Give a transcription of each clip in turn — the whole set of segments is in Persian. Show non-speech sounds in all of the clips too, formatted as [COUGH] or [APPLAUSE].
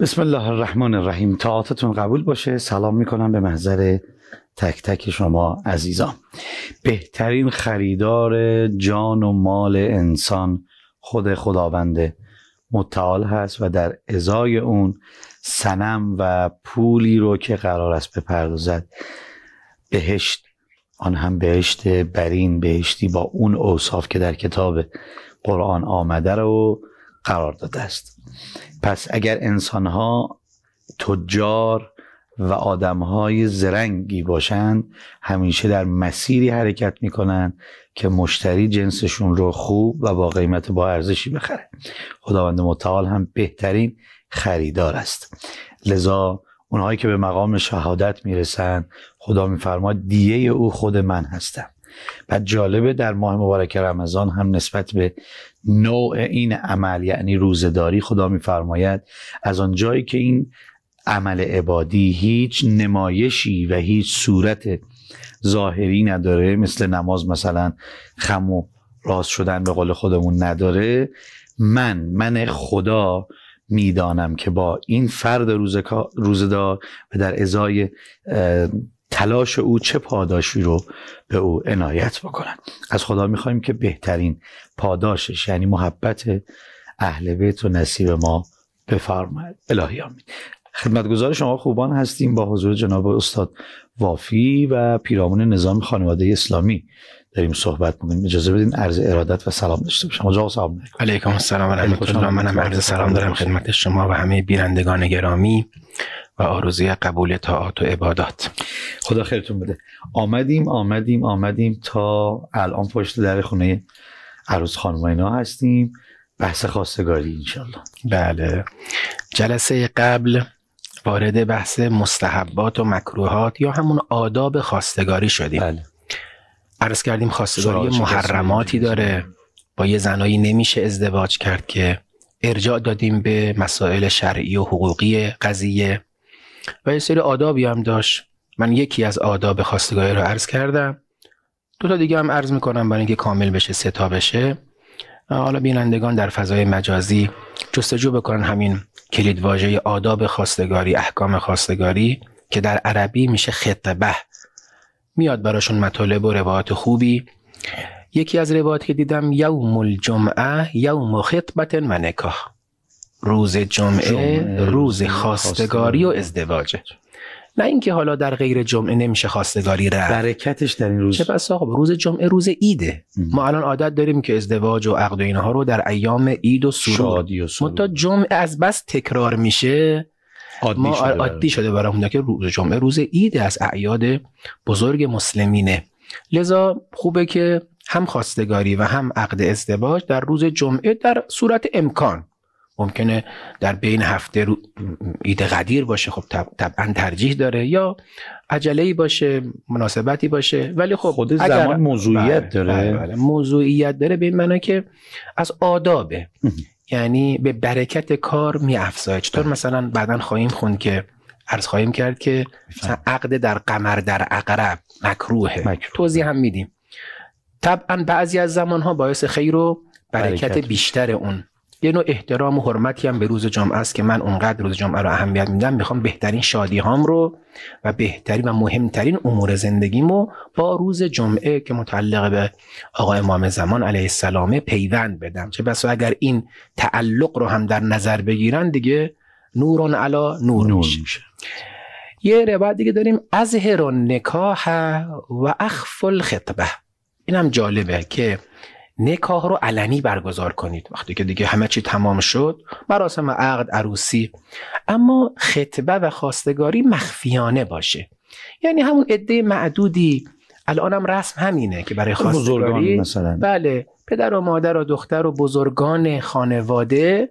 بسم الله الرحمن الرحیم تاعتتون قبول باشه سلام میکنم به محضر تک تک شما عزیزان بهترین خریدار جان و مال انسان خود خداوند متعال هست و در ازای اون سنم و پولی رو که قرار است بپردازد بهشت آن هم بهشت برین بهشتی با اون اوصاف که در کتاب قرآن آمده رو قرار داده است پس اگر انسانها تجار و آدم های زرنگی باشند همیشه در مسیری حرکت می کنند که مشتری جنسشون رو خوب و با قیمت با ارزشی بخره خداوند متعال هم بهترین خریدار است لذا اونهایی که به مقام شهادت میرسند خدا میفرماد دیه او خود من هستم بعد جالبه در ماه مبارک رمضان هم نسبت به نوع این عمل یعنی روزداری خدا میفرماید از آنجایی که این عمل عبادی هیچ نمایشی و هیچ صورت ظاهری نداره مثل نماز مثلا خم و راست شدن به قول خودمون نداره من من خدا میدانم که با این فرد روزدار و در ازای تلاش او چه پاداشی رو به او عنایت بکنن از خدا میخوایم که بهترین پاداشش یعنی محبت اهل بیت و نصیب ما بفرماید الهی آمین خدمتگزار شما خوبان هستیم با حضور جناب استاد وافی و پیرامون نظام خانواده اسلامی داریم صحبت میکنیم اجازه بدین عرض ارادت و سلام داشته باشم آقا سلام علیکم السلام و رحمت الله منم عرض سلام دارم خدمت شما و همه بینندگان گرامی و آرزوی قبول طاعات و عبادات خدا خیرتون بده آمدیم آمدیم آمدیم تا الان پشت در خونه عروس خانم اینا هستیم بحث خواستگاری انشالله بله جلسه قبل وارد بحث مستحبات و مکروهات یا همون آداب خواستگاری شدیم بله. عرض کردیم خواستگاری محرماتی داره با یه زنایی نمیشه ازدواج کرد که ارجاع دادیم به مسائل شرعی و حقوقی قضیه و یه سری آدابی هم داشت من یکی از آداب خواستگاهی رو عرض کردم دو تا دیگه هم عرض میکنم برای اینکه کامل بشه سه بشه حالا بینندگان در فضای مجازی جستجو بکنن همین کلید واژه آداب خواستگاری احکام خواستگاری که در عربی میشه خطبه میاد براشون مطالب و روایات خوبی یکی از روایات که دیدم یوم الجمعه یوم خطبت و نکاح روز جمعه روز خاستگاری و ازدواجه نه اینکه حالا در غیر جمعه نمیشه خواستگاری رفت برکتش در این روز چه بس خب، روز جمعه روز عیده ما الان عادت داریم که ازدواج و عقد و اینها رو در ایام عید و سرور شادی و جمعه از بس تکرار میشه عادی ما شده عادی شده که روز جمعه روز ایده از اعیاد بزرگ مسلمینه لذا خوبه که هم خواستگاری و هم عقد ازدواج در روز جمعه در صورت امکان ممکنه در بین هفته رو ایده قدیر باشه خب طبعا ترجیح داره یا عجله ای باشه مناسبتی باشه ولی خب خود زمان موضوعیت بله، داره بله، بله. موضوعیت داره به این معنا که از آدابه یعنی به برکت کار می افزای چطور مثلا بعدا خواهیم خوند که عرض خواهیم کرد که مثلا عقد در قمر در اقرب مکروهه مکروه. توضیح هم میدیم طبعا بعضی از زمان ها باعث خیر و برکت. بیشتر اون یه نوع احترام و حرمتی هم به روز جمعه است که من اونقدر روز جمعه رو اهمیت میدم میخوام بهترین شادی هام رو و بهترین و مهمترین امور زندگیمو با روز جمعه که متعلق به آقا امام زمان علیه السلام پیوند بدم چه بسا اگر این تعلق رو هم در نظر بگیرن دیگه نورون علا نور, میشه. یه روایت دیگه داریم ازهر نکاح و اخف الخطبه اینم جالبه که نکاح رو علنی برگزار کنید وقتی که دیگه همه چی تمام شد مراسم عقد عروسی اما خطبه و خواستگاری مخفیانه باشه یعنی همون عده معدودی الانم هم رسم همینه که برای خواستگاری مثلا. بله پدر و مادر و دختر و بزرگان خانواده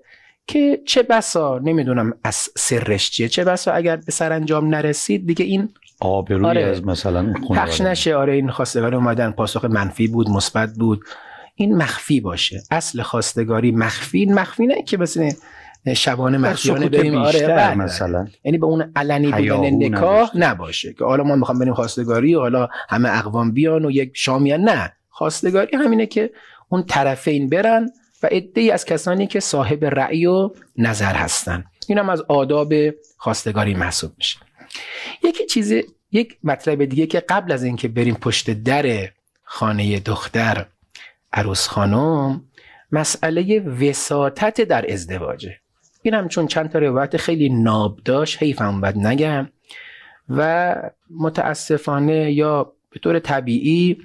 که چه بسا نمیدونم از سرش چیه چه بسا اگر به سر انجام نرسید دیگه این آبروی آره، از مثلا پخش نشه آره این خواستگاری اومدن پاسخ منفی بود مثبت بود این مخفی باشه اصل خواستگاری مخفی مخفی نه که مثلا شبانه مخفیانه بریم آره بله. مثلا یعنی به اون علنی بودن نکاح نباشه که حالا ما میخوام بریم خواستگاری و حالا همه اقوام بیان و یک شامیان نه خواستگاری همینه که اون طرفین برن و عده از کسانی که صاحب رأی و نظر هستن اینم از آداب خواستگاری محسوب میشه یکی چیز یک مطلب دیگه که قبل از اینکه بریم پشت در خانه دختر عروس خانم مسئله وساطت در ازدواجه این چون چند تا روایت خیلی ناب داشت حیف بد نگم و متاسفانه یا به طور طبیعی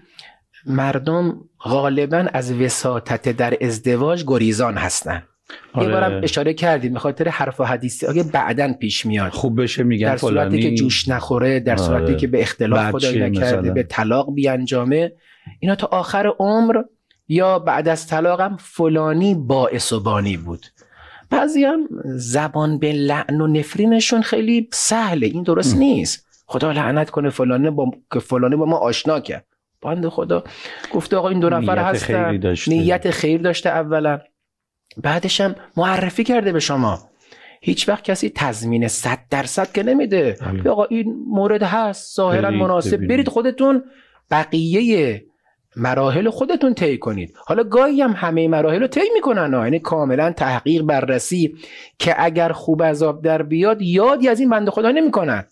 مردم غالبا از وساطت در ازدواج گریزان هستند. آره. یه بارم اشاره کردید به خاطر حرف و حدیثی آگه بعدا پیش میاد خوب بشه میگن در صورتی که جوش نخوره در صورتی آره. که به اختلاف خدایی نکرده به طلاق بیانجامه اینا تا آخر عمر یا بعد از طلاقم فلانی باعث و بانی بود بعضی هم زبان به لعن و نفرینشون خیلی سهله این درست نیست خدا لعنت کنه فلانه با که فلانه با ما آشنا کرد بند خدا گفته آقا این دو نفر هستن نیت خیر داشته اولا بعدش هم معرفی کرده به شما هیچ وقت کسی تضمین 100 درصد که نمیده بله. آقا این مورد هست ظاهرا مناسب برید خودتون بقیه مراحل خودتون طی کنید حالا گاهی هم همه مراحل رو طی میکنن یعنی کاملا تحقیق بررسی که اگر خوب عذاب در بیاد یادی از این بند خدا نمیکنن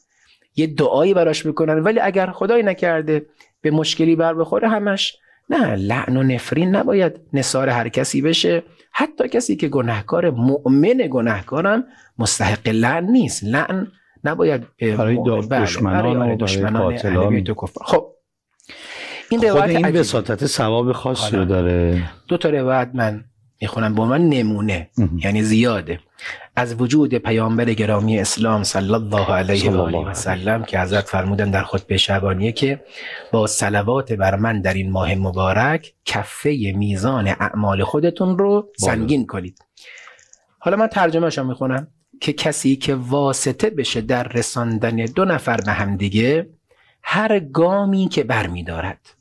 یه دعایی براش میکنن ولی اگر خدای نکرده به مشکلی بر بخوره همش نه لعن و نفرین نباید نصار هر کسی بشه حتی کسی که گناهکار مؤمن گناهکارم مستحق لعن نیست لعن نباید بله، برای دشمنان و برای قاتلان خب این روایت خود این وساطت ثواب خاصی رو داره دو تا روایت من میخونم به من نمونه یعنی زیاده از وجود پیامبر گرامی اسلام صلی الله علیه و آله سلم که حضرت فرمودن در خطبه شبانیه که با صلوات بر من در این ماه مبارک کفه میزان اعمال خودتون رو سنگین کنید حالا من ترجمه رو میخونم که کسی که واسطه بشه در رساندن دو نفر به همدیگه هر گامی که برمیدارد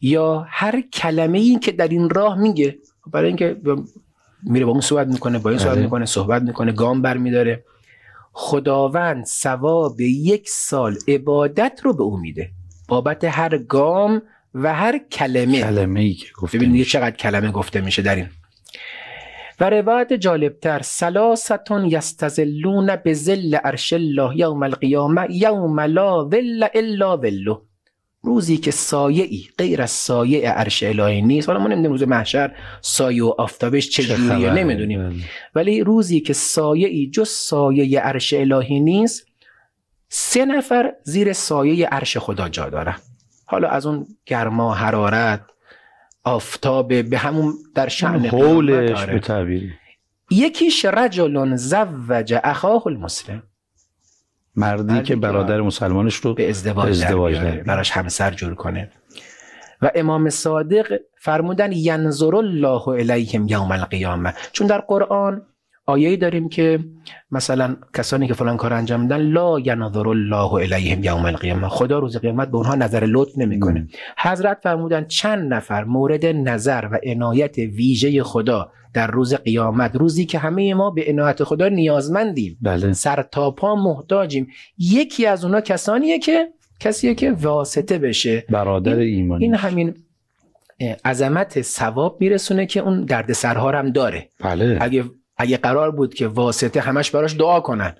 یا هر کلمه که در این راه میگه برای اینکه میره با اون صحبت میکنه با این صحبت آره. میکنه صحبت میکنه گام برمیداره خداوند ثواب یک سال عبادت رو به او میده بابت هر گام و هر کلمه کلمه ای که گفته ببینید چقدر کلمه گفته میشه در این و روایت جالبتر سلاستون یستزلون به زل عرش الله یوم القیامه یوم لا ول الا ولو روزی که سایه ای غیر از سایه عرش الهی نیست حالا ما نمیدونیم روز محشر سایه و آفتابش چجوریه نمیدونیم بله. ولی روزی که سایه ای جز سایه عرش الهی نیست سه نفر زیر سایه عرش خدا جا دارن حالا از اون گرما حرارت آفتاب به همون در شعن قولش به تعبیر یکیش رجل زوج اخاه المسلم مردی که برادر آره. مسلمانش رو به ازدواج, ازدواج براش همسر جور کنه و امام صادق فرمودن ینظر الله علیهم یوم القیامه چون در قرآن ای داریم که مثلا کسانی که فلان کار انجام میدن لا ینظر الله علیهم یوم القیامه خدا روز قیامت به اونها نظر لطف نمیکنه حضرت فرمودن چند نفر مورد نظر و عنایت ویژه خدا در روز قیامت روزی که همه ما به عنایت خدا نیازمندیم بله. سر تا پا محتاجیم یکی از اونها کسانیه که کسیه که واسطه بشه برادر ایمانی این همین عظمت ثواب میرسونه که اون سرها هم داره بله. اگه اگه قرار بود که واسطه همش براش دعا کنن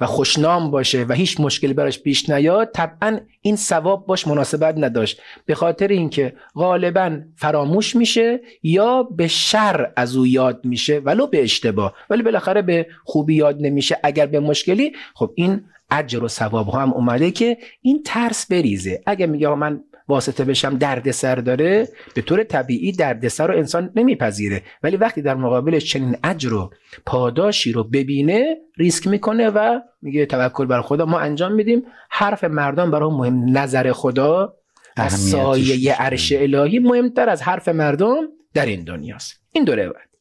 و خوشنام باشه و هیچ مشکلی براش پیش نیاد طبعا این ثواب باش مناسبت نداشت به خاطر اینکه غالبا فراموش میشه یا به شر از او یاد میشه ولو به اشتباه ولی بالاخره به خوبی یاد نمیشه اگر به مشکلی خب این اجر و ثواب ها هم اومده که این ترس بریزه اگه میگه من واسطه بشم دردسر داره به طور طبیعی دردسر رو انسان نمیپذیره ولی وقتی در مقابل چنین اجر و پاداشی رو ببینه ریسک میکنه و میگه توکل بر خدا ما انجام میدیم حرف مردم برای مهم نظر خدا از سایه عرش الهی مهمتر از حرف مردم در این دنیاست این دوره بعد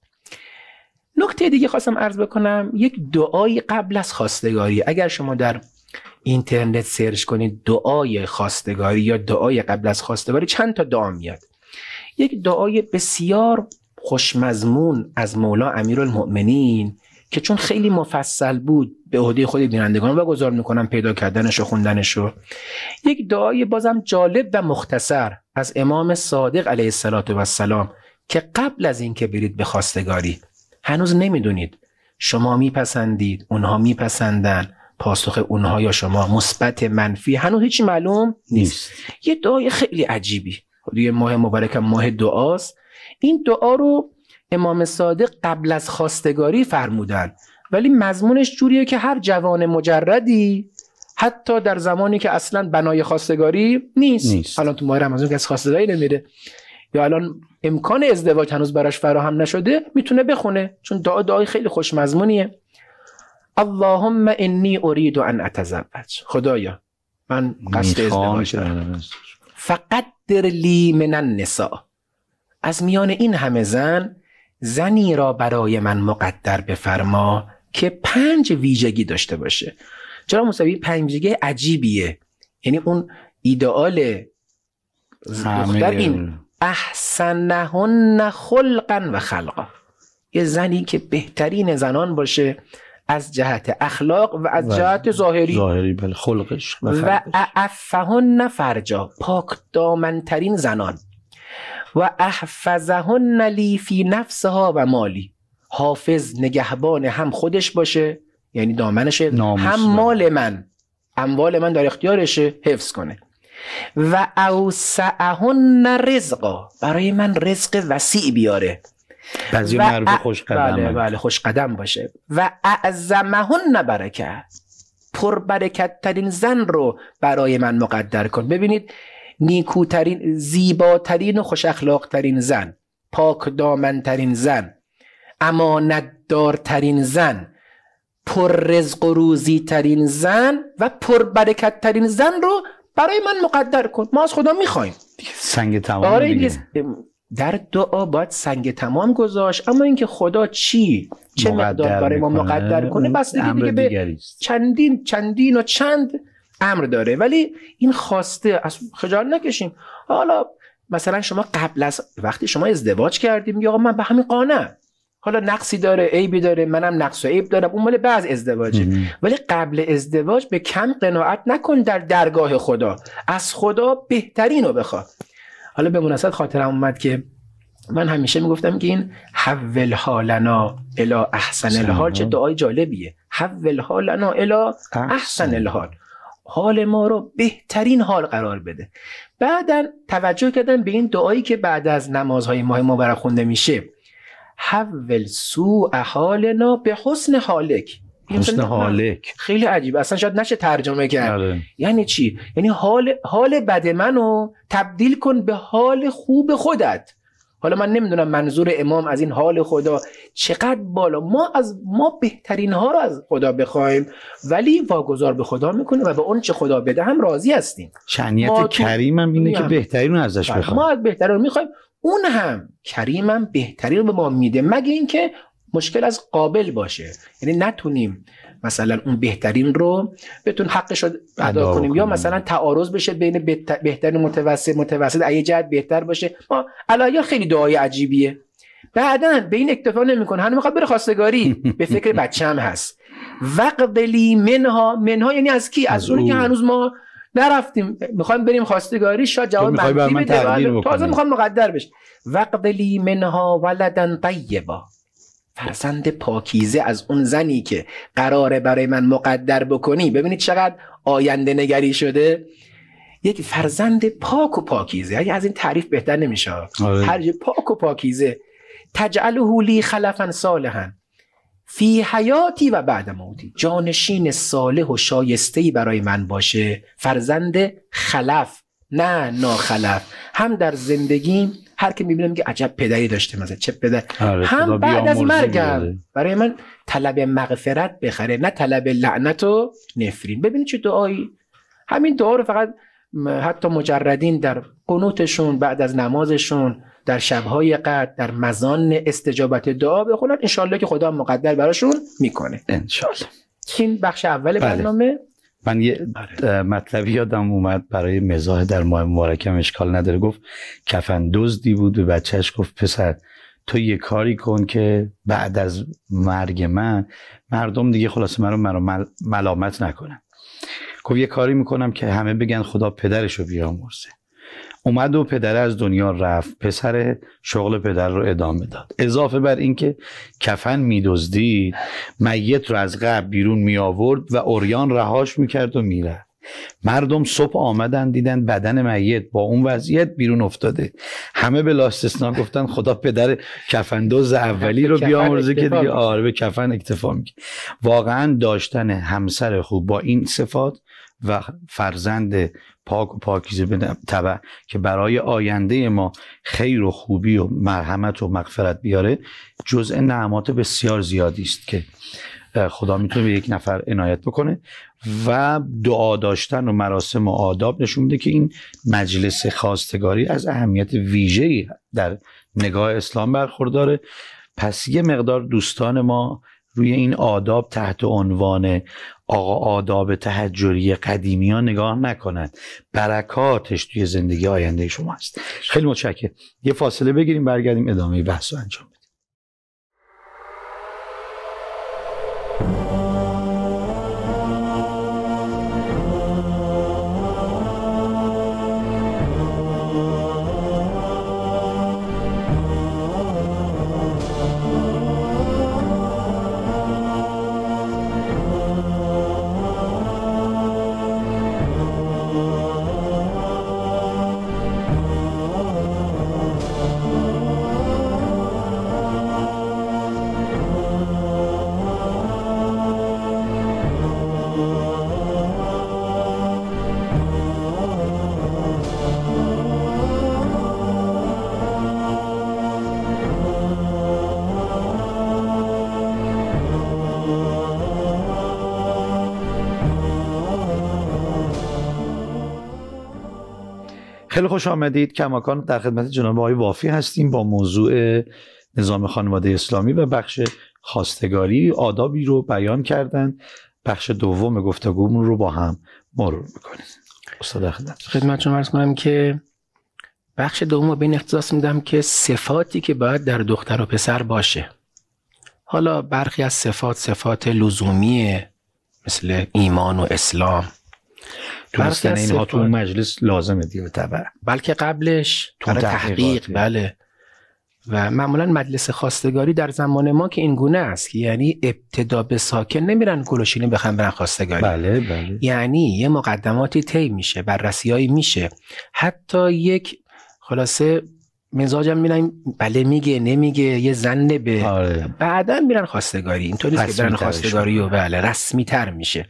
نکته دیگه خواستم عرض بکنم یک دعای قبل از خواستگاری اگر شما در اینترنت سرچ کنید دعای خواستگاری یا دعای قبل از خواستگاری چند تا دعا میاد یک دعای بسیار خوشمزمون از مولا المؤمنین که چون خیلی مفصل بود به عهده خود بینندگان و گذار میکنم پیدا کردنش و خوندنش رو یک دعای بازم جالب و مختصر از امام صادق علیه السلام که قبل از اینکه برید به خواستگاری هنوز نمیدونید شما میپسندید اونها میپسندن پاسخ اونها یا شما مثبت منفی هنوز هیچ معلوم نیست یه دعای خیلی عجیبی یه ماه مبارک ماه دعاست این دعا رو امام صادق قبل از خواستگاری فرمودن ولی مضمونش جوریه که هر جوان مجردی حتی در زمانی که اصلا بنای خواستگاری نیست, نیست. الان تو ماه رمضان که از خواستگاری نمیره یا الان امکان ازدواج هنوز براش فراهم نشده میتونه بخونه چون دعا دعای خیلی خوشمزمونیه اللهم انی ارید ان اتزوج خدایا من قصد ازدواج دارم فقط در لی من النساء از میان این همه زن زنی را برای من مقدر بفرما که پنج ویژگی داشته باشه چرا مصوی پنج ویژگی عجیبیه یعنی اون ایدئال دختر این احسنهن خلقا و خلقا یه زنی که بهترین زنان باشه از جهت اخلاق و از جهت ظاهری ظاهری بله خلقش و اعفهن فرجا پاک دامنترین زنان و احفظهن لی فی نفسها و مالی حافظ نگهبان هم خودش باشه یعنی دامنشه هم مال من اموال من در اختیارشه حفظ کنه و اوسعهن رزقا برای من رزق وسیع بیاره بعضی معروف خوش قدم بله،, بله, خوش قدم باشه و اعظمهن برکت ترین زن رو برای من مقدر کن ببینید نیکوترین زیباترین و خوش اخلاق ترین زن پاک دامن ترین زن امانت ترین زن پر رزق و روزی ترین زن و پر برکت ترین زن رو برای من مقدر کن ما از خدا میخوایم سنگ تمام آره در دعا باید سنگ تمام گذاشت اما اینکه خدا چی چه مقدار برای ما مقدر کنه بس دیگه, دیگه به چندین چندین و چند امر داره ولی این خواسته از خجال نکشیم حالا مثلا شما قبل از وقتی شما ازدواج کردیم یا من به همین قانه حالا نقصی داره عیبی داره منم نقص و عیب دارم اون مال بعض ازدواجه ولی قبل ازدواج به کم قناعت نکن در درگاه خدا از خدا بهترین رو بخوا حالا به مناسبت خاطرم اومد که من همیشه میگفتم که این حول حالنا الا احسن الحال چه دعای جالبیه حول حالنا الا احسن الحال حال ما رو بهترین حال قرار بده بعدا توجه کردن به این دعایی که بعد از نمازهای ماه ما برخونده میشه حول سوء حالنا به حسن حالک حسن حالک خیلی عجیب اصلا شاید نشه ترجمه کرد آره. یعنی چی یعنی حال حال بد منو تبدیل کن به حال خوب خودت حالا من نمیدونم منظور امام از این حال خدا چقدر بالا ما از ما بهترین ها رو از خدا بخوایم ولی واگذار به خدا میکنیم و به اون چه خدا بده هم راضی هستیم شنیت کریم هم اینه که بهترین ازش بله، بخوایم ما از بهترین میخوایم اون هم کریمم بهتری رو به ما میده مگه اینکه مشکل از قابل باشه یعنی نتونیم مثلا اون بهترین رو بتون حقش رو ادا کنیم یا مثلا تعارض بشه بین بهترین متوسط متوسط اگه جهت بهتر باشه ما علایا خیلی دعای عجیبیه بعدا به این اکتفا نمیکنه هنوز میخواد بره خواستگاری [LAUGHS] به فکر بچم هست وقبلی منها منها یعنی از کی از اون که هنوز ما نرفتیم میخوایم بریم خواستگاری شاید جواب منفی بده تازه میخوام مقدر بشه وقت لی منها ولدن طیبا فرزند پاکیزه از اون زنی که قراره برای من مقدر بکنی ببینید چقدر آینده نگری شده یک فرزند پاک و پاکیزه اگه از این تعریف بهتر نمیشه آره. هر پاک و پاکیزه تجعله لی خلفا صالحا فی حیاتی و بعد موتی جانشین صالح و شایستهی برای من باشه فرزند خلف نه ناخلف هم در زندگیم هر که میبینم که عجب پدری داشته مثلا چه پدر آره، هم بعد از مرگم برای من طلب مغفرت بخره نه طلب لعنت و نفرین ببینید چه دعایی همین دعا رو فقط حتی مجردین در قنوتشون بعد از نمازشون در شبهای قدر در مزان استجابت دعا بخونن انشالله که خدا مقدر براشون میکنه انشالله این بخش اول بله. برنامه من یه آره. مطلبی یادم اومد برای مزاح در ماه مبارکم اشکال نداره گفت کفن دزدی بود به بچهش گفت پسر تو یه کاری کن که بعد از مرگ من مردم دیگه خلاصه من رو ملامت نکنن گفت یه کاری میکنم که همه بگن خدا پدرش رو بیامرزه اومد و پدر از دنیا رفت پسر شغل پدر رو ادامه داد اضافه بر اینکه کفن میدزدید میت رو از قبل بیرون می آورد و اوریان رهاش میکرد و میره. مردم صبح آمدن دیدن بدن میت با اون وضعیت بیرون افتاده همه به لاستستان گفتن خدا پدر کفندوز اولی رو بیامرزه که دیگه آره به کفن اکتفا میکنه واقعا داشتن همسر خوب با این صفات و فرزند پاک و پاکیزه به طبع که برای آینده ما خیر و خوبی و مرحمت و مغفرت بیاره جزء نعمات بسیار زیادی است که خدا میتونه به یک نفر عنایت بکنه و دعا داشتن و مراسم و آداب نشون میده که این مجلس خواستگاری از اهمیت ویژه‌ای در نگاه اسلام برخورداره پس یه مقدار دوستان ما روی این آداب تحت عنوان آقا آداب تهجری قدیمی نگاه نکنند برکاتش توی زندگی آینده شما هست خیلی متشکرم یه فاصله بگیریم برگردیم ادامه بحث رو انجام بدیم خیلی خوش آمدید کماکان در خدمت جناب آقای وافی هستیم با موضوع نظام خانواده اسلامی و بخش خواستگاری آدابی رو بیان کردن بخش دوم گفتگومون رو با هم مرور میکنیم استاد خدمت خدمت شما عرض کنم که بخش دوم رو به این اختصاص میدم که صفاتی که باید در دختر و پسر باشه حالا برخی از صفات صفات لزومیه مثل ایمان و اسلام تونستن اینها تو اون مجلس لازمه دیگه بلکه قبلش تو تحقیق بله و معمولا مجلس خواستگاری در زمان ما که این گونه است یعنی ابتدا به ساکن نمیرن گلوشینی بخن برن خواستگاری بله بله. یعنی یه مقدماتی طی میشه بررسیایی میشه حتی یک خلاصه مزاجم میرن بله میگه نمیگه یه زن به آره. بعدا میرن خواستگاری اینطوری که برن خواستگاری و بله رسمی تر میشه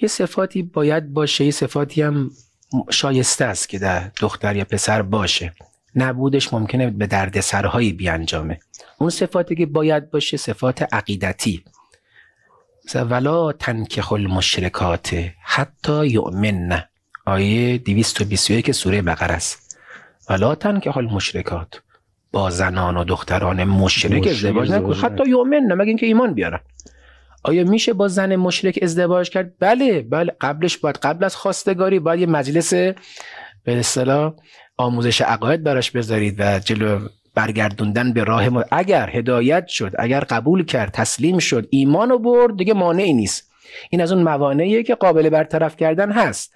یه صفاتی باید باشه یه صفاتی هم شایسته است که در دختر یا پسر باشه نبودش ممکنه به درد سرهایی بیانجامه اون صفاتی که باید باشه صفات عقیدتی مثلا ولا خل المشرکات حتی یؤمن آیه که سوره بقره است ولا خل المشرکات با زنان و دختران مشرک ازدواج نکن حتی یؤمن مگه اینکه ایمان بیارن آیا میشه با زن مشرک ازدواج کرد بله بله قبلش باید قبل از خواستگاری باید یه مجلس به اصطلاح آموزش عقاید براش بذارید و جلو برگردوندن به راه ما اگر هدایت شد اگر قبول کرد تسلیم شد ایمان و برد دیگه مانعی نیست این از اون موانعیه که قابل برطرف کردن هست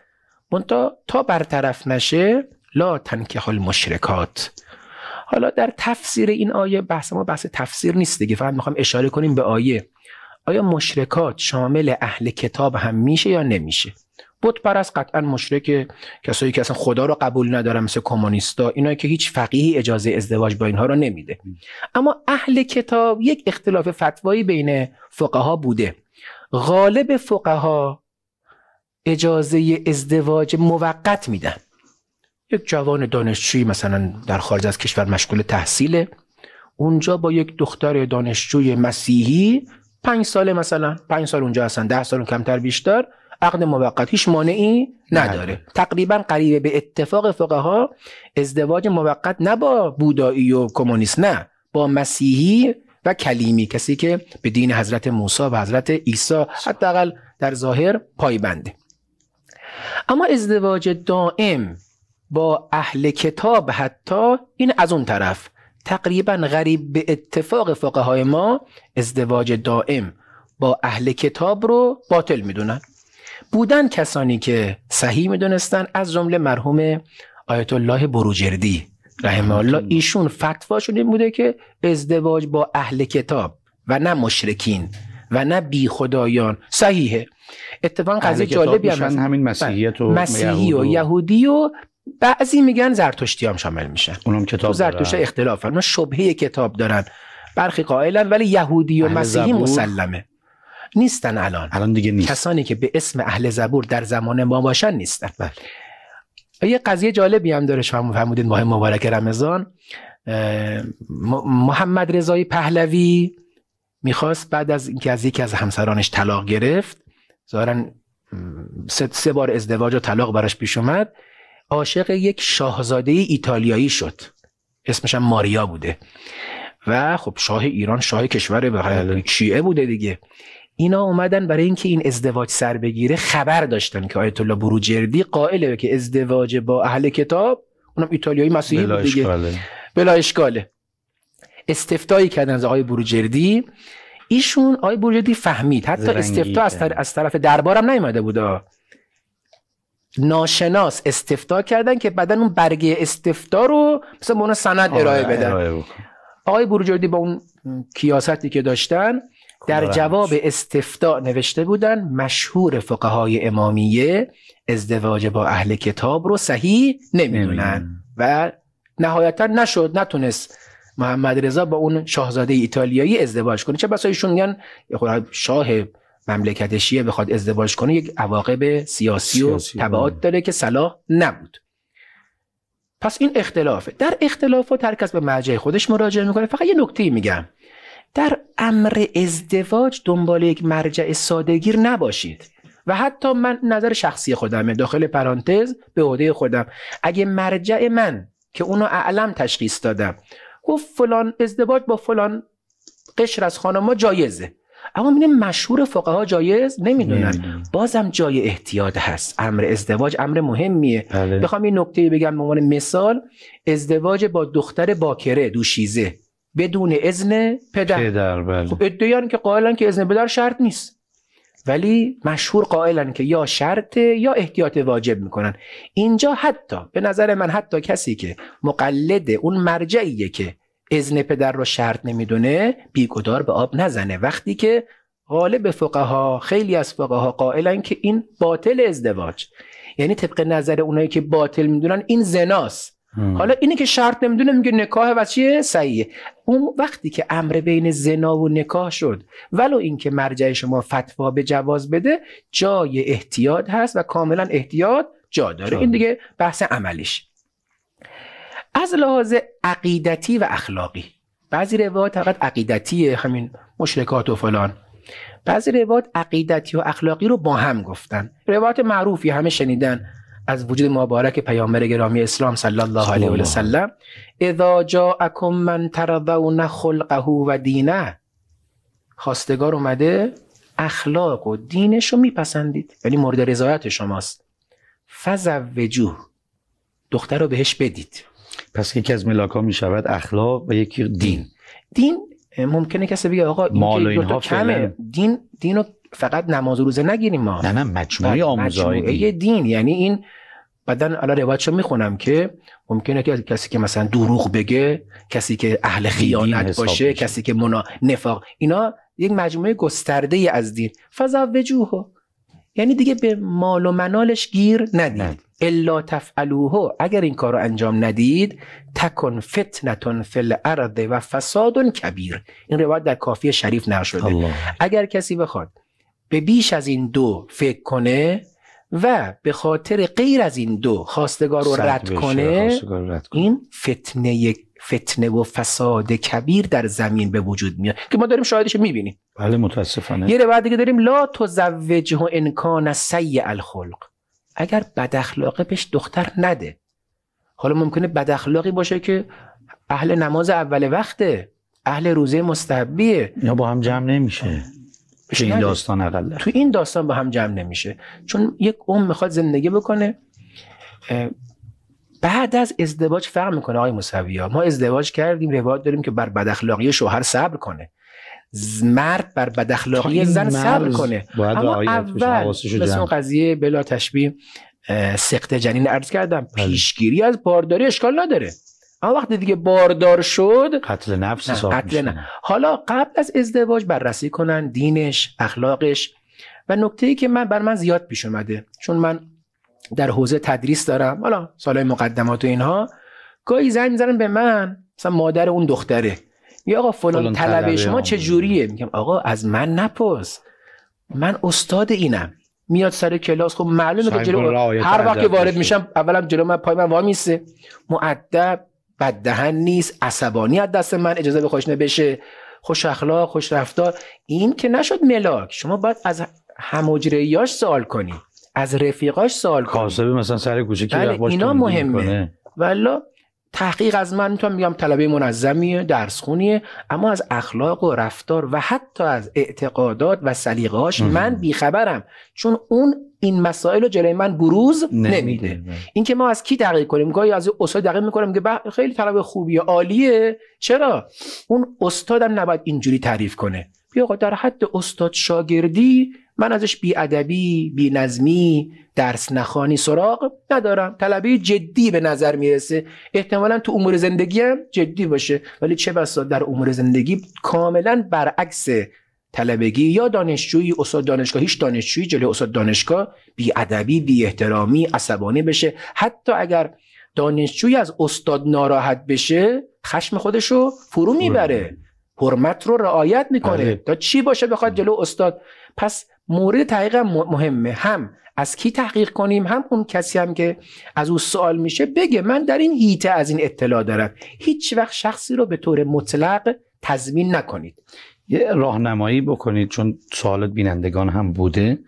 منتها تا برطرف نشه لا حال المشرکات حالا در تفسیر این آیه بحث ما بحث تفسیر نیست دیگه فقط میخوام اشاره کنیم به آیه آیا مشرکات شامل اهل کتاب هم میشه یا نمیشه بت از قطعا مشرک کسایی که اصلا خدا رو قبول ندارن مثل کمونیستا اینایی که هیچ فقیه اجازه ازدواج با اینها رو نمیده اما اهل کتاب یک اختلاف فتوایی بین فقها بوده غالب فقها اجازه ازدواج موقت میدن یک جوان دانشجویی مثلا در خارج از کشور مشغول تحصیله اونجا با یک دختر دانشجوی مسیحی پنج ساله مثلا پنج سال اونجا هستن ده سال کمتر بیشتر عقد موقت هیچ مانعی نداره تقریبا قریبه به اتفاق ها ازدواج موقت نه با بودایی و کمونیست نه با مسیحی و کلیمی کسی که به دین حضرت موسی و حضرت عیسی حداقل در ظاهر پایبنده اما ازدواج دائم با اهل کتاب حتی این از اون طرف تقریبا غریب به اتفاق های ما ازدواج دائم با اهل کتاب رو باطل میدونن بودن کسانی که صحیح میدونستن از جمله مرحوم آیت الله بروجردی رحمه الله ایشون فتواشون این بوده که ازدواج با اهل کتاب و نه مشرکین و نه بی خدایان صحیحه اتفاقا قضیه جالبی هم همین مسیحیت و بله. مسیحی و یهودی و بعضی میگن زرتشتی هم شامل میشن اونم کتاب زرتشت اختلاف هم. شبهه کتاب دارن برخی قائلن ولی یهودی و مسیحی مسلمه نیستن الان الان دیگه نیست کسانی که به اسم اهل زبور در زمان ما باشن نیستن بله. یه قضیه جالبی هم داره شما فرمودید ماه مبارک رمضان محمد رضای پهلوی میخواست بعد از اینکه از یکی از همسرانش طلاق گرفت ظاهرا سه بار ازدواج و طلاق براش پیش اومد عاشق یک شاهزاده ایتالیایی شد اسمش هم ماریا بوده و خب شاه ایران شاه کشور به شیعه بوده دیگه اینا اومدن برای اینکه این ازدواج سر بگیره خبر داشتن که آیت الله بروجردی قائله که ازدواج با اهل کتاب اونم ایتالیایی مسیحی بود دیگه بلا اشکاله استفتایی کردن از آقای بروجردی ایشون آقای بروجردی فهمید حتی استفتا از, طرف دربارم نیومده بود ناشناس استفتا کردن که بعدا اون برگه استفتا رو مثلا به اون سند آره، ارائه بدن آقای بروجردی با اون کیاستی که داشتن در جواب استفتا نوشته بودن مشهور فقهای امامیه ازدواج با اهل کتاب رو صحیح نمیدونن و نهایتا نشد نتونست محمد رضا با اون شاهزاده ایتالیایی ازدواج کنه چه بسا ایشون میگن شاه مملکت شیعه بخواد ازدواج کنه یک عواقب سیاسی و تبعات بله. داره که صلاح نبود پس این اختلافه در اختلافات و از به مرجع خودش مراجعه میکنه فقط یه نکته میگم در امر ازدواج دنبال یک مرجع سادگیر نباشید و حتی من نظر شخصی خودمه داخل پرانتز به عهده خودم اگه مرجع من که اونو اعلم تشخیص دادم گفت فلان ازدواج با فلان قشر از خانم جایزه اما میدونیم مشهور فقها جایز نمیدونن بازم جای احتیاط هست امر ازدواج امر مهمیه بله. بخوام یه نکته بگم به عنوان مثال ازدواج با دختر باکره دوشیزه بدون اذن پدر, پدر بله. خب ادعیان که قائلن که اذن پدر شرط نیست ولی مشهور قائلن که یا شرط یا احتیاط واجب میکنن اینجا حتی به نظر من حتی کسی که مقلد اون مرجعیه که اذن پدر رو شرط نمیدونه بیگدار به آب نزنه وقتی که غالب ها خیلی از فقها قائلن که این باطل ازدواج یعنی طبق نظر اونایی که باطل میدونن این زناست حالا اینی که شرط نمیدونه میگه نکاح و چیه صحیحه اون وقتی که امر بین زنا و نکاح شد ولو اینکه مرجع شما فتوا به جواز بده جای احتیاط هست و کاملا احتیاط جا داره این دیگه بحث عملیش از لحاظ عقیدتی و اخلاقی بعضی روایات فقط عقیدتی همین مشرکات و فلان بعضی روایات عقیدتی و اخلاقی رو با هم گفتن روایات معروفی همه شنیدن از وجود مبارک پیامبر گرامی اسلام صلی الله علیه و سلم اذا جاءکم من ترضون خلقه و دینه خواستگار اومده اخلاق و دینش رو میپسندید یعنی مورد رضایت شماست فزوجوه دختر رو بهش بدید پس یکی از ملاک ها می شود اخلاق و یکی دین دین ممکنه کسی بگه آقا این دین دین رو فقط نماز و روزه نگیریم ما نه نه مجموعه بله، آموزهای دین. دین یعنی این بعدن الان شو میخونم که ممکنه که کسی که مثلا دروغ بگه کسی که اهل خیانت باشه کسی که منا... نفاق اینا یک مجموعه گسترده از دین فضا وجوه یعنی دیگه به مال و منالش گیر ندید الا تفعلوه اگر این کار رو انجام ندید تکن فتنتون فل الارض و فساد کبیر این روایت در کافی شریف نقل شده اگر کسی بخواد به بیش از این دو فکر کنه و به خاطر غیر از این دو خواستگار رو رد کنه این فتنه فتنه و فساد کبیر در زمین به وجود میاد که ما داریم شاهدش میبینیم بله متاسفانه یه روایت دیگه داریم لا تزوجه انکان انکان سیء الخلق اگر بد اخلاقه دختر نده حالا ممکنه بد اخلاقی باشه که اهل نماز اول وقته اهل روزه مستحبیه یا با هم جمع نمیشه تو این داستان اقل تو این داستان با هم جمع نمیشه چون یک ام میخواد زندگی بکنه بعد از ازدواج فرق میکنه آقای مصوی ما ازدواج کردیم روایت داریم که بر بداخلاقی شوهر صبر کنه مرد بر بداخلاقی زن صبر کنه اما اول مثل اون قضیه بلا تشبیه سقط جنین عرض کردم بله. پیشگیری از بارداری اشکال نداره اما وقتی دیگه باردار شد قتل نفس نه. قتل حالا قبل از ازدواج بررسی کنن دینش اخلاقش و نکته ای که من بر من زیاد پیش اومده چون من در حوزه تدریس دارم حالا سالای مقدمات و اینها گاهی زنگ میزنن به من مثلا مادر اون دختره یا آقا فلان طلبه شما چه جوریه میگم آقا از من نپرس من استاد اینم میاد سر کلاس خب معلومه که جلو هر وقت که وارد میشم اولم جلو من پای من وا میسه معدب دهن نیست عصبانی از دست من اجازه به نبشه خوش اخلاق خوش رفتار این که نشد ملاک شما باید از هموجریاش سوال کنی از رفیقاش سوال کنی کاسبی مثلا سر کوچه که بله اینا مهمه والله تحقیق از من میتونم میگم طلبه منظمیه خونیه اما از اخلاق و رفتار و حتی از اعتقادات و سلیقه‌هاش من بیخبرم چون اون این مسائل رو جلوی من بروز نمیده بله. اینکه ما از کی دقیق کنیم گاهی از استاد دقیق میکنم که بله، خیلی طلب خوبیه عالیه چرا اون استادم نباید اینجوری تعریف کنه بیا در حد استاد شاگردی من ازش بیادبی بینظمی درس نخانی، سراغ ندارم طلبه جدی به نظر میرسه احتمالا تو امور زندگی هم جدی باشه ولی چه بسا در امور زندگی کاملا برعکس طلبگی یا دانشجوی، استاد دانشگاه هیچ دانشجوی جلوی استاد دانشگاه ادبی، بی احترامی عصبانی بشه حتی اگر دانشجوی از استاد ناراحت بشه خشم خودشو فرو میبره حرمت رو رعایت میکنه بله. تا چی باشه بخواد جلو استاد پس مورد تحقیق مهمه هم از کی تحقیق کنیم هم اون کسی هم که از او سوال میشه بگه من در این هیته از این اطلاع دارم هیچ وقت شخصی رو به طور مطلق تضمین نکنید یه راهنمایی بکنید چون سوالات بینندگان هم بوده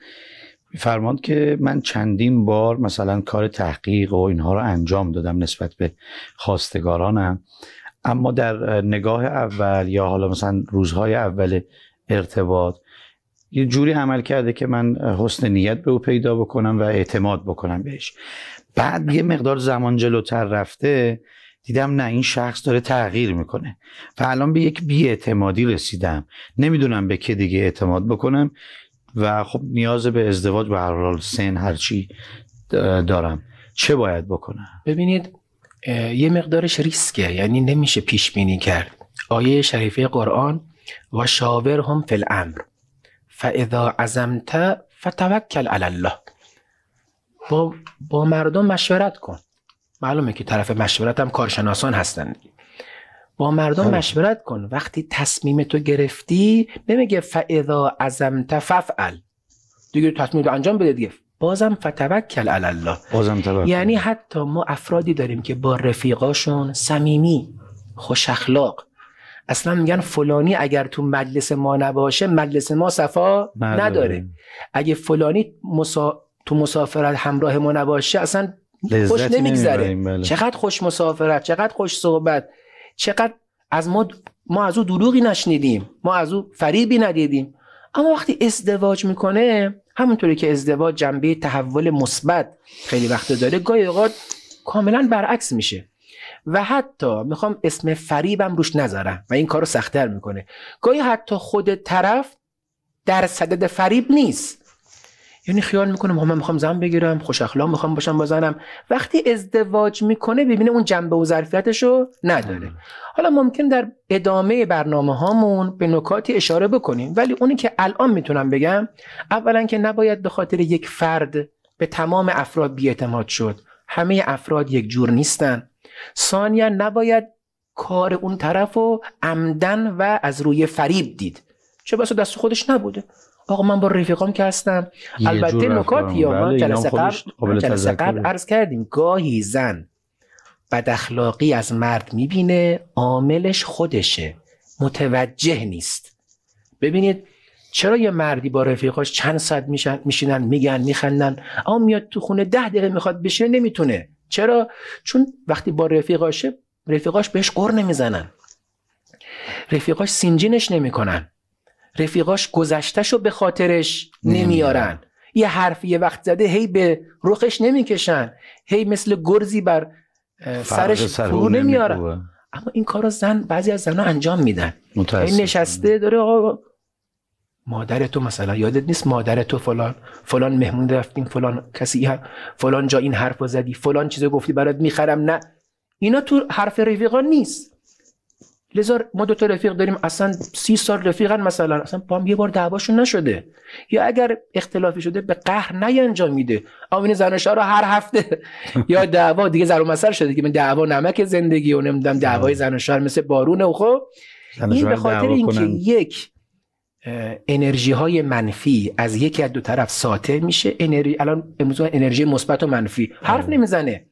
فرماند که من چندین بار مثلا کار تحقیق و اینها رو انجام دادم نسبت به خواستگارانم اما در نگاه اول یا حالا مثلا روزهای اول ارتباط یه جوری عمل کرده که من حسن نیت به او پیدا بکنم و اعتماد بکنم بهش بعد یه مقدار زمان جلوتر رفته دیدم نه این شخص داره تغییر میکنه و الان به یک بیاعتمادی رسیدم نمیدونم به که دیگه اعتماد بکنم و خب نیاز به ازدواج به هر حال سن هرچی دارم چه باید بکنم ببینید یه مقدارش ریسکه یعنی نمیشه پیش بینی کرد آیه شریفه قرآن و شاور هم فی فاذا عزمت فتوکل علی الله با, با مردم مشورت کن معلومه که طرف مشورت هم کارشناسان هستن با مردم خب. مشورت کن وقتی تصمیم تو گرفتی نمیگه فاذا عزمت ففعل دیگه تصمیم انجام بده دیگه بازم فتوکل علی الله بازم توکل یعنی حتی ما افرادی داریم که با رفیقاشون صمیمی خوش اخلاق اصلا میگن فلانی اگر تو مجلس ما نباشه مجلس ما صفا نداره, اگه فلانی تو مسافرت همراه ما نباشه اصلا خوش نمیگذره بله. چقدر خوش مسافرت چقدر خوش صحبت چقدر از ما ما از او دروغی نشنیدیم ما از او فریبی ندیدیم اما وقتی ازدواج میکنه همونطوری که ازدواج جنبه تحول مثبت خیلی وقت داره گاهی اوقات کاملا برعکس میشه و حتی میخوام اسم فریبم روش نذارم و این کارو سختتر میکنه گاهی حتی خود طرف در صدد فریب نیست یعنی خیال میکنم من میخوام زن بگیرم خوش اخلاق میخوام باشم بزنم وقتی ازدواج میکنه ببینه اون جنبه و ظرفیتشو نداره آره. حالا ممکن در ادامه برنامه هامون به نکاتی اشاره بکنیم ولی اونی که الان میتونم بگم اولا که نباید به خاطر یک فرد به تمام افراد شد همه افراد یک جور نیستن ثانیا نباید کار اون طرف رو عمدن و از روی فریب دید چه بسا دست خودش نبوده آقا من با رفیقام که هستم البته نکاتی یا بله، ما جلسه قبل جلسه قبل عرض کردیم گاهی زن بد اخلاقی از مرد میبینه عاملش خودشه متوجه نیست ببینید چرا یه مردی با رفیقاش چند ساعت میشن میشینن میگن میخندن اما میاد تو خونه ده دقیقه میخواد بشه نمیتونه چرا چون وقتی با رفیقاشه رفیقاش بهش قر نمیزنن رفیقاش سینجینش نمیکنن رفیقاش گذشتهشو به خاطرش نمیارن یه حرف یه وقت زده هی به رخش نمیکشن هی مثل گرزی بر سرش فرو نمیارن اما این کارو زن بعضی از زنها انجام میدن این نشسته داره آقا مادر تو مثلا یادت نیست مادر تو فلان فلان مهمون رفتیم فلان کسی فلان جا این حرف زدی فلان چیزو گفتی برات میخرم نه اینا تو حرف رفیقا نیست لذا ما دو تا رفیق داریم اصلا سی سال رفیقن مثلا اصلا با یه بار دعواشون نشده یا اگر اختلافی شده به قهر نینجام میده آمین زناشا رو هر هفته [LAUGHS] یا دعوا دیگه زر مسر شده که من دعوا نمک زندگی و نمیدونم دعوای زناشار مثل بارون و خب این به خاطر اینکه یک انرژی های منفی از یکی از دو طرف ساطع میشه انرژی الان امروز انرژی مثبت و منفی حرف بله. نمیزنه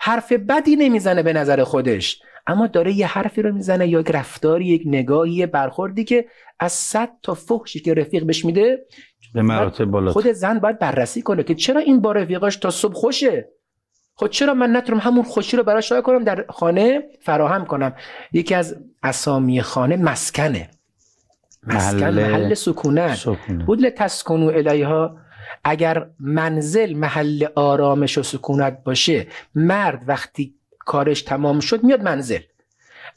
حرف بدی نمیزنه به نظر خودش اما داره یه حرفی رو میزنه یا یک رفتاری یک نگاهی برخوردی که از صد تا فحشی که رفیق بهش میده به مراتب خود زن باید بررسی کنه که چرا این با رفیقاش تا صبح خوشه خب چرا من نتونم همون خوشی رو براش شاید کنم در خانه فراهم کنم یکی از اسامی خانه مسکنه محل, محل سکونت بود بود لتسکنو ها اگر منزل محل آرامش و سکونت باشه مرد وقتی کارش تمام شد میاد منزل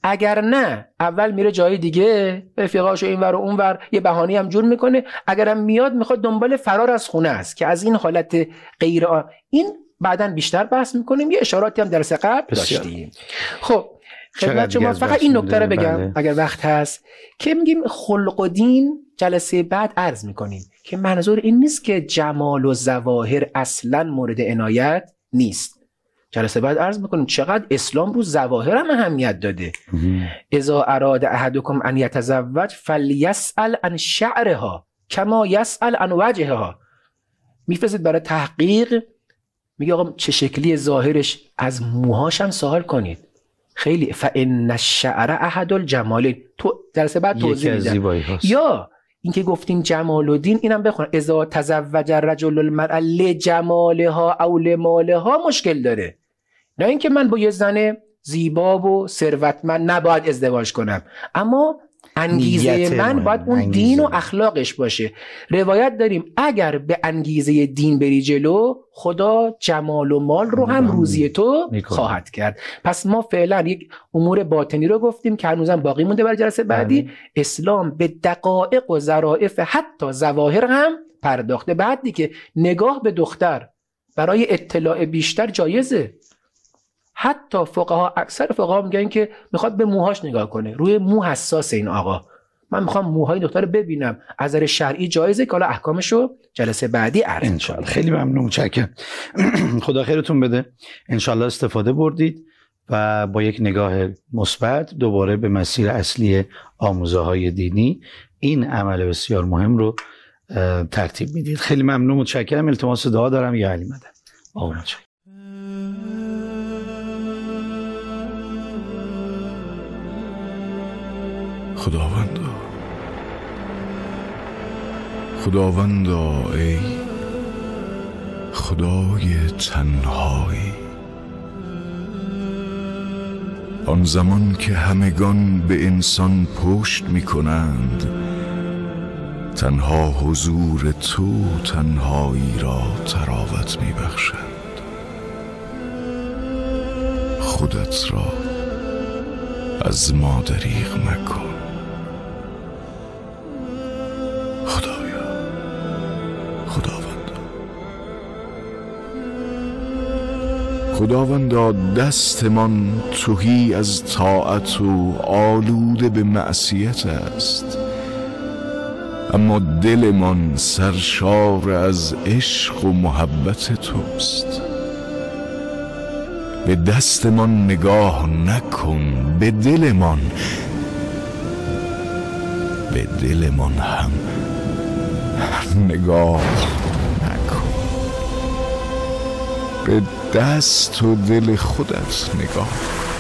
اگر نه اول میره جای دیگه و اینور و اونور یه بهانی هم جور میکنه اگرم میاد میخواد دنبال فرار از خونه است که از این حالت غیر آ... این بعدا بیشتر بحث میکنیم یه اشاراتی هم در سقب داشتیم خب خدمت شما فقط این نکته رو بگم بله. اگر وقت هست که میگیم خلق و دین جلسه بعد عرض میکنیم که منظور این نیست که جمال و زواهر اصلا مورد عنایت نیست جلسه بعد عرض میکنیم چقدر اسلام رو زواهر هم اهمیت داده اذا اراد احدکم ان یتزوج فلیسال عن شعرها کما یسال عن وجهها میفرستید برای تحقیق میگه آقا چه شکلی ظاهرش از موهاش هم سوال کنید خیلی فان الشعر احد الجمالین تو درس بعد توضیح میدم یا اینکه گفتیم جمال الدین اینم بخون اذا تزوج الرجل المرء لجمالها او لمالها مشکل داره نه اینکه من با یه زن زیبا و ثروتمند نباید ازدواج کنم اما انگیزه من, باید اون دین و اخلاقش باشه روایت داریم اگر به انگیزه دین بری جلو خدا جمال و مال رو هم روزی تو خواهد کرد پس ما فعلا یک امور باطنی رو گفتیم که هنوزم باقی مونده برای جلسه بعدی اسلام به دقایق و ظرافت حتی ظواهر هم پرداخته بعدی که نگاه به دختر برای اطلاع بیشتر جایزه حتی فقها اکثر فقها میگن که میخواد به موهاش نگاه کنه روی مو حساس این آقا من میخوام موهای دختر رو ببینم از نظر شرعی جایزه که حالا احکامش رو جلسه بعدی عرض خیلی ممنون چکه [CLEARS THROAT] خدا خیرتون بده انشالله استفاده بردید و با یک نگاه مثبت دوباره به مسیر اصلی آموزه های دینی این عمل بسیار مهم رو ترتیب میدید خیلی ممنون متشکرم التماس دعا دارم یا علی خداوندا خداوندا ای خدای تنهایی آن زمان که همگان به انسان پشت می کنند تنها حضور تو تنهایی را تراوت می بخشند خودت را از ما دریغ مکن خداوندا دستمان توهی از طاعت و آلوده به معصیت است اما دلمان سرشار از عشق و محبت توست به دستمان نگاه نکن به دلمان به دلمان هم نگاه نکن به دست و دل خودت نگاه